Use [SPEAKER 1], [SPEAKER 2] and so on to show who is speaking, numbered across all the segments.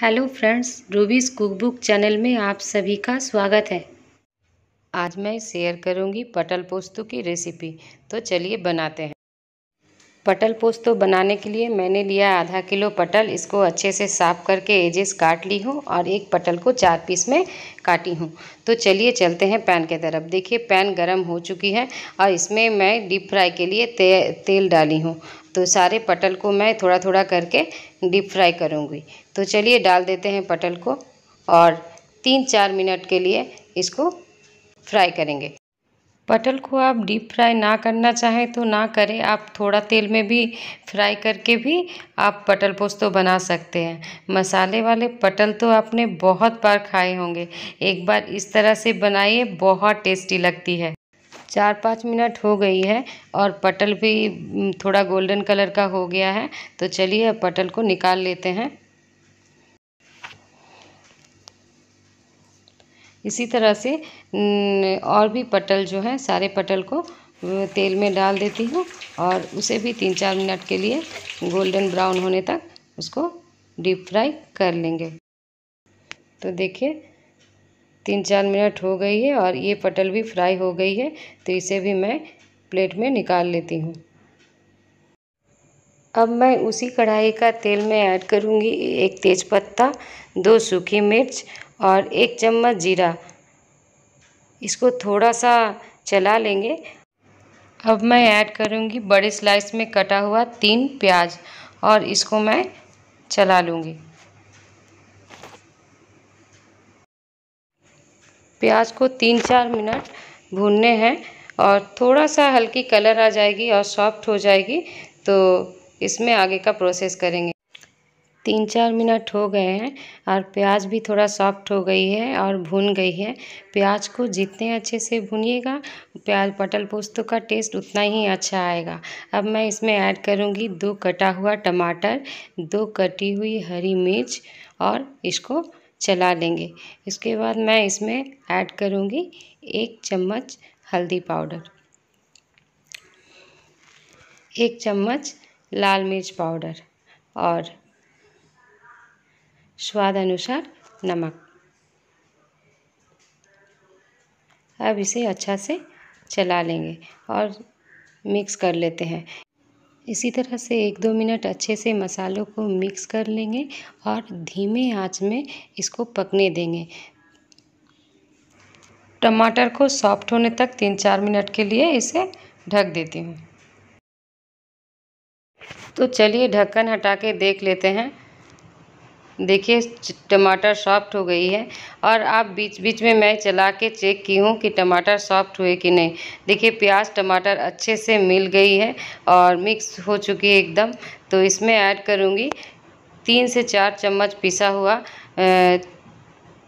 [SPEAKER 1] hello friends Ruby's cookbook channel में आप सभी का स्वागत है आज मैं शेयर करूंगी पटल पोस्तों की रेसिपी तो चलिए बनाते हैं पटल पोस्त तो बनाने के लिए मैंने लिया आधा किलो पटल इसको अच्छे से साफ करके एजेस काट ली हूँ और एक पटल को चार पीस में काटी हूँ तो चलिए चलते हैं पैन के तरफ देखिए पैन गर्म हो चुकी है और इसमें मैं डीप फ्राई के लिए ते, तेल डाली हूँ तो सारे पटल को मैं थोड़ा थोड़ा करके डीप फ्राई करूँगी तो चलिए डाल देते हैं पटल को और तीन चार मिनट के लिए इसको फ्राई करेंगे पटल को आप डीप फ्राई ना करना चाहें तो ना करें आप थोड़ा तेल में भी फ्राई करके भी आप पटल पोस्तो तो बना सकते हैं मसाले वाले पटल तो आपने बहुत बार खाए होंगे एक बार इस तरह से बनाइए बहुत टेस्टी लगती है चार पाँच मिनट हो गई है और पटल भी थोड़ा गोल्डन कलर का हो गया है तो चलिए अब पटल को निकाल लेते हैं इसी तरह से और भी पटल जो है सारे पटल को तेल में डाल देती हूँ और उसे भी तीन चार मिनट के लिए गोल्डन ब्राउन होने तक उसको डीप फ्राई कर लेंगे तो देखिए तीन चार मिनट हो गई है और ये पटल भी फ्राई हो गई है तो इसे भी मैं प्लेट में निकाल लेती हूँ अब मैं उसी कढ़ाई का तेल में ऐड करूँगी एक तेज़पत्ता दो सूखी मिर्च और एक चम्मच जीरा इसको थोड़ा सा चला लेंगे अब मैं ऐड करूँगी बड़े स्लाइस में कटा हुआ तीन प्याज और इसको मैं चला लूँगी प्याज को तीन चार मिनट भूनने हैं और थोड़ा सा हल्की कलर आ जाएगी और सॉफ्ट हो जाएगी तो इसमें आगे का प्रोसेस करेंगे तीन चार मिनट हो गए हैं और प्याज़ भी थोड़ा सॉफ्ट हो गई है और भुन गई है प्याज़ को जितने अच्छे से भुनिएगा प्याज पटल पोस्तों का टेस्ट उतना ही अच्छा आएगा अब मैं इसमें ऐड करूँगी दो कटा हुआ टमाटर दो कटी हुई हरी मिर्च और इसको चला लेंगे इसके बाद मैं इसमें ऐड करूँगी एक चम्मच हल्दी पाउडर एक चम्मच लाल मिर्च पाउडर और स्वाद अनुसार नमक अब इसे अच्छा से चला लेंगे और मिक्स कर लेते हैं इसी तरह से एक दो मिनट अच्छे से मसालों को मिक्स कर लेंगे और धीमे आंच में इसको पकने देंगे टमाटर को सॉफ्ट होने तक तीन चार मिनट के लिए इसे ढक देती हूँ तो चलिए ढक्कन हटा के देख लेते हैं देखिए टमाटर सॉफ्ट हो गई है और आप बीच बीच में मैं चला के चेक की हूँ कि टमाटर सॉफ्ट हुए कि नहीं देखिए प्याज टमाटर अच्छे से मिल गई है और मिक्स हो चुकी है एकदम तो इसमें ऐड करूँगी तीन से चार चम्मच पिसा हुआ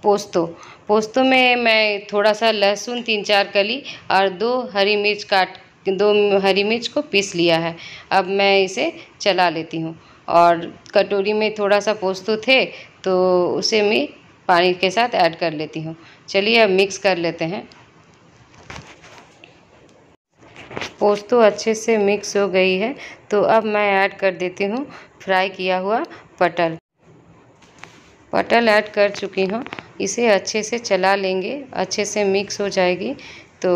[SPEAKER 1] पोस्तो पोस्तो में मैं थोड़ा सा लहसुन तीन चार कली और दो हरी मिर्च काट दो हरी मिर्च को पीस लिया है अब मैं इसे चला लेती हूँ और कटोरी में थोड़ा सा पोस्तू थे तो उसे मैं पानी के साथ ऐड कर लेती हूँ चलिए अब मिक्स कर लेते हैं पोस्तू अच्छे से मिक्स हो गई है तो अब मैं ऐड कर देती हूँ फ्राई किया हुआ पटल पटल ऐड कर चुकी हूँ इसे अच्छे से चला लेंगे अच्छे से मिक्स हो जाएगी तो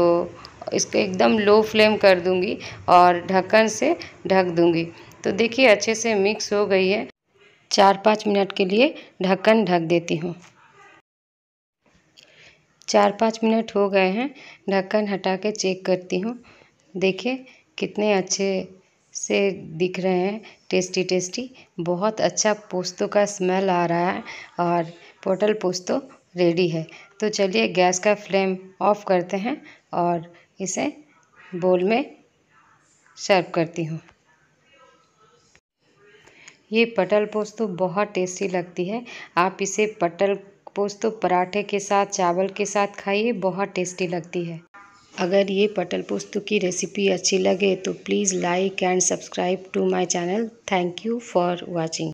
[SPEAKER 1] इसको एकदम लो फ्लेम कर दूंगी और ढक्कन से ढक दूंगी तो देखिए अच्छे से मिक्स हो गई है चार पाँच मिनट के लिए ढक्कन ढक देती हूँ चार पाँच मिनट हो गए हैं ढक्कन हटा के चेक करती हूँ देखिए कितने अच्छे से दिख रहे हैं टेस्टी टेस्टी बहुत अच्छा पोस्तों का स्मेल आ रहा है और पोटल पोस्तों रेडी है तो चलिए गैस का फ्लेम ऑफ करते हैं और इसे बोल में सर्व करती हूँ ये पटल पोस्त तो बहुत टेस्टी लगती है आप इसे पटल पोस्त तो पराठे के साथ चावल के साथ खाइए बहुत टेस्टी लगती है अगर ये पटल पोस्त की रेसिपी अच्छी लगे तो please like and subscribe to my channel thank you for watching